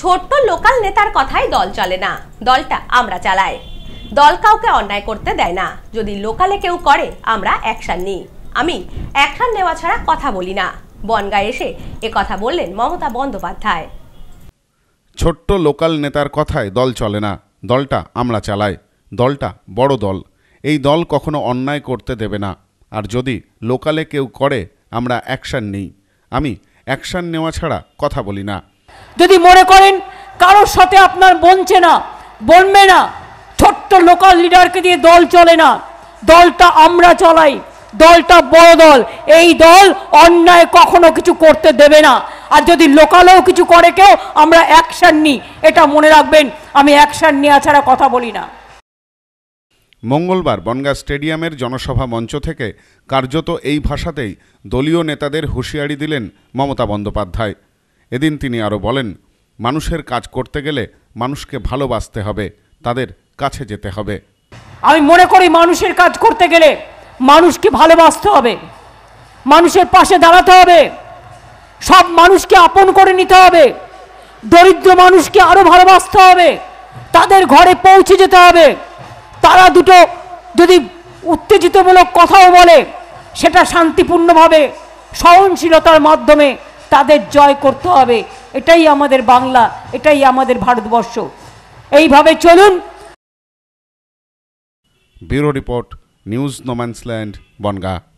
ছোট্ট লোকাল নেতার কথাই দল চলে না দলটা আমরা চালাই দল কাউকে অন্যায় করতে দেয় না যদি লোকালে কেউ করে আমরা অ্যাকশান নিই আমি অ্যাকশান নেওয়া ছাড়া কথা বলি না বনগা এসে এ কথা বললেন মমতা বন্দ্যোপাধ্যায় ছোট্ট লোকাল নেতার কথায় দল চলে না দলটা আমরা চালাই দলটা বড় দল এই দল কখনো অন্যায় করতে দেবে না আর যদি লোকালে কেউ করে আমরা অ্যাকশান নিই আমি অ্যাকশান নেওয়া ছাড়া কথা বলি না যদি মনে করেন কারোর সাথে আপনার বনছে না বনবে না ছোট্ট লোকাল লিডারকে দিয়ে দল চলে না দলটা আমরা চলাই দলটা বড় দল এই দল অন্যায় কখনো কিছু করতে দেবে না আর যদি লোকালেও কিছু করে কেউ আমরা অ্যাকশান নিই এটা মনে রাখবেন আমি অ্যাকশান নেওয়া ছাড়া কথা বলি না মঙ্গলবার বনগা স্টেডিয়ামের জনসভা মঞ্চ থেকে কার্যত এই ভাষাতেই দলীয় নেতাদের হুঁশিয়ারি দিলেন মমতা বন্দ্যোপাধ্যায় এদিন তিনি আরও বলেন মানুষের কাজ করতে গেলে মানুষকে ভালোবাসতে হবে তাদের কাছে যেতে হবে আমি মনে করি মানুষের কাজ করতে গেলে মানুষকে ভালোবাসতে হবে মানুষের পাশে দাঁড়াতে হবে সব মানুষকে আপন করে নিতে হবে দরিদ্র মানুষকে আরও ভালোবাসতে হবে তাদের ঘরে পৌঁছে যেতে হবে তারা দুটো যদি উত্তেজিতমূলক কথাও বলে সেটা শান্তিপূর্ণভাবে সহনশীলতার মাধ্যমে তাদের জয় করতে হবে এটাই আমাদের বাংলা এটাই আমাদের ভারতবর্ষ এইভাবে চলুন bureau report news no man's land Bongaon